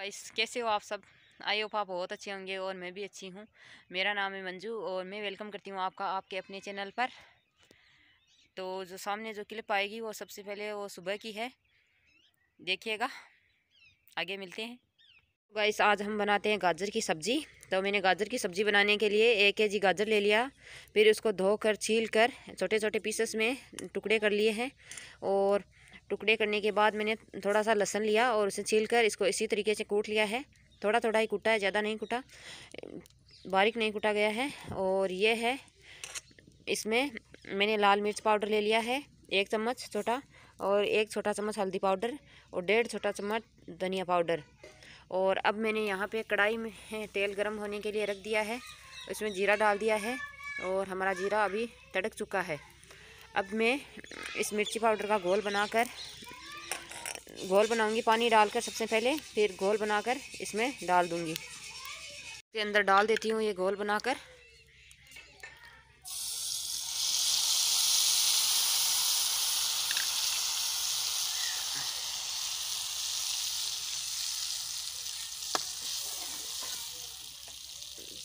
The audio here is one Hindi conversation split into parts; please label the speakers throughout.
Speaker 1: गाइस कैसे हो आप सब आई होप आप बहुत अच्छे होंगे और मैं भी अच्छी हूँ मेरा नाम है मंजू और मैं वेलकम करती हूँ आपका आपके अपने चैनल पर तो जो सामने जो क्लिप आएगी वो सबसे पहले वो सुबह की है देखिएगा आगे मिलते हैं गाइस तो आज हम बनाते हैं गाजर की सब्ज़ी तो मैंने गाजर की सब्ज़ी बनाने के लिए एक के जी गाजर ले लिया फिर उसको धोकर छील कर छोटे छोटे पीसेस में टुकड़े कर लिए हैं और टुकड़े करने के बाद मैंने थोड़ा सा लहसन लिया और उसे छील कर इसको इसी तरीके से कूट लिया है थोड़ा थोड़ा ही कूटा है ज़्यादा नहीं कूटा बारीक नहीं कूटा गया है और ये है इसमें मैंने लाल मिर्च पाउडर ले लिया है एक चम्मच छोटा और एक छोटा चम्मच हल्दी पाउडर और डेढ़ छोटा चम्मच धनिया पाउडर और अब मैंने यहाँ पे कढ़ाई में तेल गर्म होने के लिए रख दिया है इसमें जीरा डाल दिया है और हमारा जीरा अभी तड़क चुका है अब मैं इस मिर्ची पाउडर का घोल बनाकर घोल बनाऊंगी पानी डालकर सबसे पहले फिर घोल बनाकर इसमें डाल दूंगी इसके अंदर डाल देती हूँ ये घोल बनाकर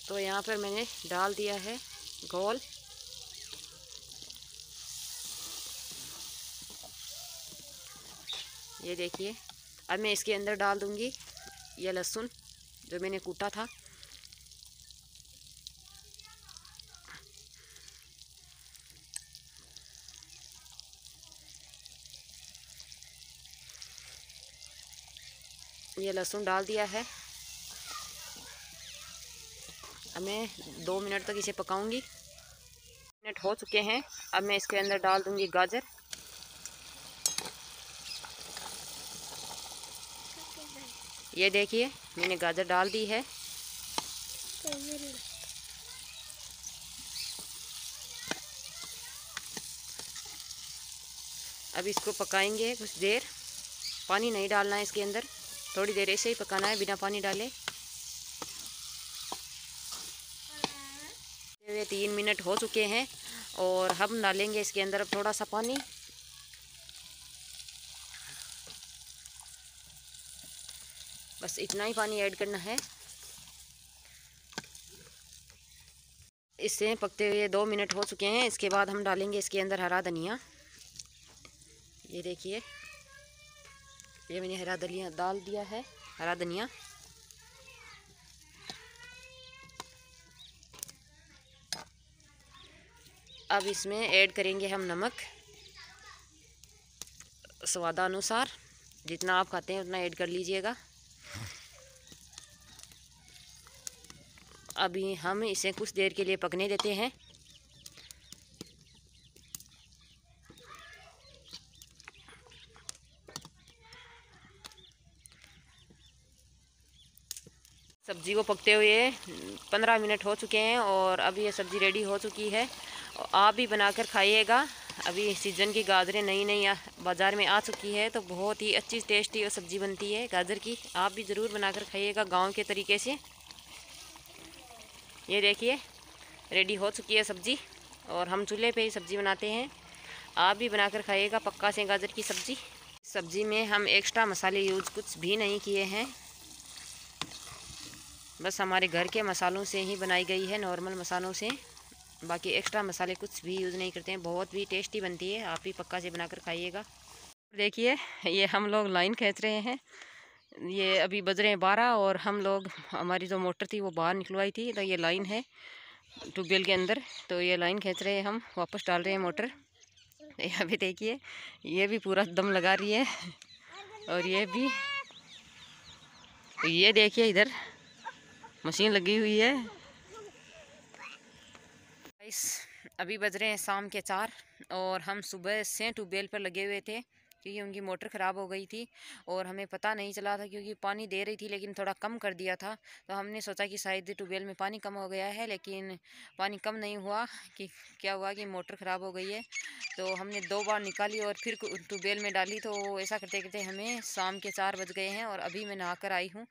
Speaker 1: तो यहाँ पर मैंने डाल दिया है घोल ये देखिए अब मैं इसके अंदर डाल दूंगी ये लहसुन जो मैंने कूटा था ये लहसुन डाल दिया है अब मैं दो मिनट तक इसे पकाऊंगी मिनट हो चुके हैं अब मैं इसके अंदर डाल दूंगी गाजर ये देखिए मैंने गाजर डाल दी है अब इसको पकाएंगे कुछ देर पानी नहीं डालना है इसके अंदर थोड़ी देर ऐसे ही पकाना है बिना पानी डाले तीन मिनट हो चुके हैं और हम डालेंगे इसके अंदर अब थोड़ा सा पानी बस इतना ही पानी ऐड करना है इसे पकते हुए दो मिनट हो चुके हैं इसके बाद हम डालेंगे इसके अंदर हरा धनिया ये देखिए ये मैंने हरा धनिया डाल दिया है हरा धनिया अब इसमें ऐड करेंगे हम नमक स्वादानुसार जितना आप खाते हैं उतना ऐड कर लीजिएगा अभी हम इसे कुछ देर के लिए पकने देते हैं सब्ज़ी को पकते हुए पंद्रह मिनट हो चुके हैं और अभी ये सब्ज़ी रेडी हो चुकी है आप भी बनाकर खाइएगा अभी सीजन की गाजरें नई नई बाज़ार में आ चुकी है तो बहुत ही अच्छी टेस्टी और सब्ज़ी बनती है गाजर की आप भी ज़रूर बनाकर खाइएगा गांव के तरीके से ये देखिए रेडी हो चुकी है सब्ज़ी और हम चूल्हे पे ही सब्ज़ी बनाते हैं आप भी बनाकर खाइएगा पक्का से गाजर की सब्ज़ी सब्ज़ी में हम एक्स्ट्रा मसाले यूज कुछ भी नहीं किए हैं बस हमारे घर के मसालों से ही बनाई गई है नॉर्मल मसालों से बाकी एक्स्ट्रा मसाले कुछ भी यूज़ नहीं करते हैं बहुत भी टेस्टी बनती है आप भी पक्का से बनाकर खाइएगा देखिए ये हम लोग लाइन खींच रहे हैं ये अभी बज रहे हैं बारह और हम लोग हमारी जो मोटर थी वो बाहर निकलवाई थी तो ये लाइन है ट्यूबवेल के अंदर तो ये लाइन खींच रहे हैं हम वापस डाल रहे हैं मोटर यहाँ भी देखिए ये भी पूरा दम लगा रही है और ये भी ये देखिए इधर मशीन लगी हुई है अभी बज रहे हैं शाम के चार और हम सुबह से ट्यूबवेल पर लगे हुए थे क्योंकि उनकी मोटर ख़राब हो गई थी और हमें पता नहीं चला था क्योंकि पानी दे रही थी लेकिन थोड़ा कम कर दिया था तो हमने सोचा कि शायद ट्यूबवेल में पानी कम हो गया है लेकिन पानी कम नहीं हुआ कि क्या हुआ कि मोटर ख़राब हो गई है तो हमने दो बार निकाली और फिर ट्यूबवेल में डाली तो ऐसा करते करते हमें शाम के चार बज गए हैं और अभी मैं नहा कर आई हूँ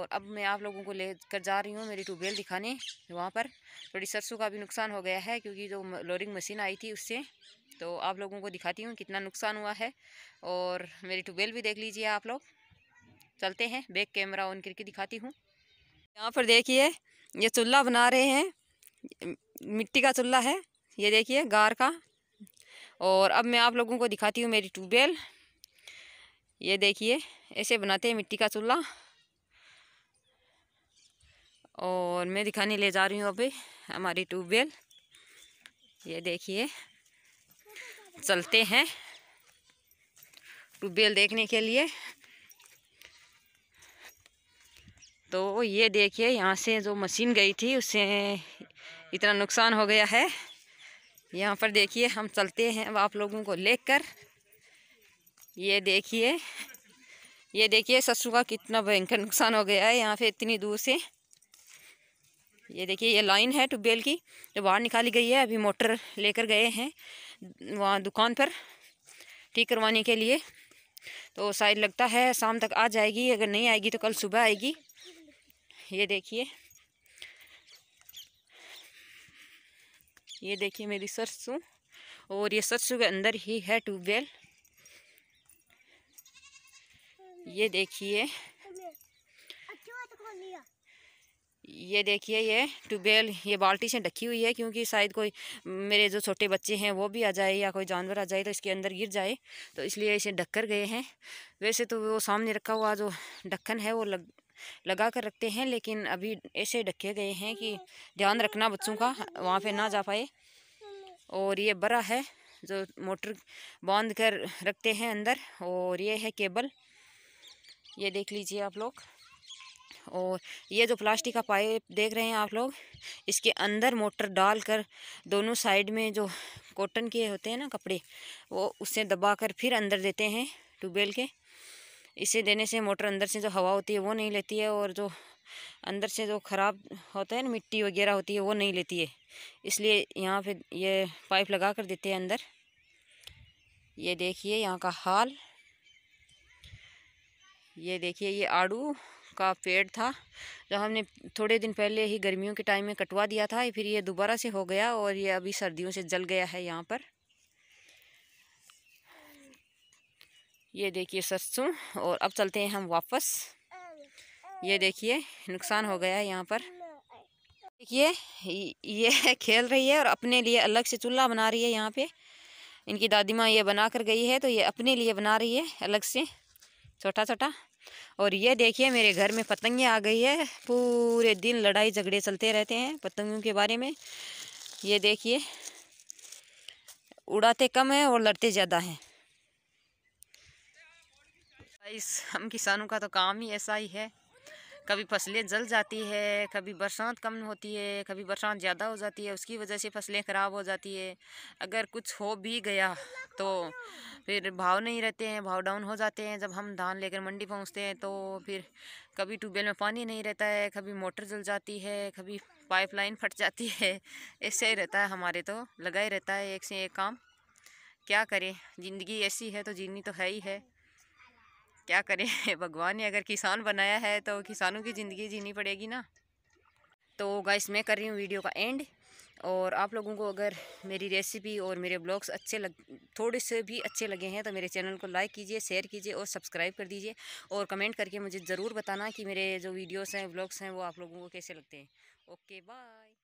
Speaker 1: और अब मैं आप लोगों को ले कर जा रही हूँ मेरी ट्यूबवेल दिखाने वहाँ पर थोड़ी सरसों का भी नुकसान हो गया है क्योंकि जो लोडिंग मशीन आई थी उससे तो आप लोगों को दिखाती हूँ कितना नुकसान हुआ है और मेरी ट्यूबवेल भी देख लीजिए आप लोग चलते हैं बैक कैमरा ऑन करके दिखाती हूँ यहाँ पर देखिए ये चूल्हा बना रहे हैं मिट्टी का चूल्हा है ये देखिए गार का और अब मैं आप लोगों को दिखाती हूँ मेरी ट्यूबवेल ये देखिए ऐसे बनाते हैं मिट्टी का चूल्हा और मैं दिखाने ले जा रही हूँ अभी हमारी ट्यूबवेल ये देखिए चलते हैं ट्यूबवेल देखने के लिए तो ये देखिए यहाँ से जो मशीन गई थी उससे इतना नुकसान हो गया है यहाँ पर देखिए हम चलते हैं अब आप लोगों को लेकर ये देखिए ये देखिए ससु का कितना भयंकर नुकसान हो गया है यहाँ पे इतनी दूर से ये देखिए ये लाइन है ट्यूबवेल की जो बाहर निकाली गई है अभी मोटर लेकर गए हैं वहाँ दुकान पर ठीक करवाने के लिए तो शायद लगता है शाम तक आ जाएगी अगर नहीं आएगी तो कल सुबह आएगी ये देखिए ये देखिए मेरी सरसों और ये सरसों के अंदर ही है ट्यूबवेल ये देखिए ये देखिए ये ट्यूबवेल ये बाल्टी से ढकी हुई है क्योंकि शायद कोई मेरे जो छोटे बच्चे हैं वो भी आ जाए या कोई जानवर आ जाए तो इसके अंदर गिर जाए तो इसलिए इसे ढक कर गए हैं वैसे तो वो सामने रखा हुआ जो ढक्कन है वो लग लगा कर रखते हैं लेकिन अभी ऐसे ढके गए हैं कि ध्यान रखना बच्चों का वहाँ पर ना जा पाए और ये बड़ा है जो मोटर बांध कर रखते हैं अंदर और ये है केबल ये देख लीजिए आप लोग और ये जो प्लास्टिक का पाइप देख रहे हैं आप लोग इसके अंदर मोटर डालकर दोनों साइड में जो कॉटन के होते हैं ना कपड़े वो उससे दबा कर फिर अंदर देते हैं ट्यूबवेल के इसे देने से मोटर अंदर से जो हवा होती है वो नहीं लेती है और जो अंदर से जो ख़राब होता है ना मिट्टी वगैरह होती है वो नहीं लेती है इसलिए यहाँ पर ये पाइप लगा कर देते हैं अंदर ये देखिए यहाँ का हाल ये देखिए ये आड़ू का पेड़ था जो हमने थोड़े दिन पहले ही गर्मियों के टाइम में कटवा दिया था फिर ये दोबारा से हो गया और ये अभी सर्दियों से जल गया है यहाँ पर ये देखिए सरसों और अब चलते हैं हम वापस ये देखिए नुकसान हो गया है यहाँ पर देखिए ये खेल रही है और अपने लिए अलग से चूल्हा बना रही है यहाँ पे इनकी दादी माँ ये बना कर गई है तो ये अपने लिए बना रही है अलग से छोटा छोटा और ये देखिए मेरे घर में पतंगे आ गई है पूरे दिन लड़ाई झगड़े चलते रहते हैं पतंगों के बारे में ये देखिए उड़ाते कम है और लड़ते ज़्यादा हैं इस हम किसानों का तो काम ही ऐसा ही है कभी फसलें जल जाती है कभी बरसात कम होती है कभी बरसात ज़्यादा हो जाती है उसकी वजह से फसलें ख़राब हो जाती है अगर कुछ हो भी गया तो फिर भाव नहीं रहते हैं भाव डाउन हो जाते हैं जब हम धान लेकर मंडी पहुँचते हैं तो फिर कभी ट्यूबवेल में पानी नहीं रहता है कभी मोटर जल जाती है कभी पाइपलाइन फट जाती है ऐसे ही रहता है हमारे तो लगा ही रहता है एक से एक काम क्या करें ज़िंदगी ऐसी है तो जीनी तो है ही है क्या करें भगवान ने अगर किसान बनाया है तो किसानों की ज़िंदगी जीनी पड़ेगी ना तो गाइस मैं कर रही हूँ वीडियो का एंड और आप लोगों को अगर मेरी रेसिपी और मेरे ब्लॉग्स अच्छे लग थोड़े से भी अच्छे लगे हैं तो मेरे चैनल को लाइक कीजिए शेयर कीजिए और सब्सक्राइब कर दीजिए और कमेंट करके मुझे ज़रूर बताना कि मेरे जो वीडियोस हैं ब्लॉग्स हैं वो आप लोगों को कैसे लगते हैं ओके बाय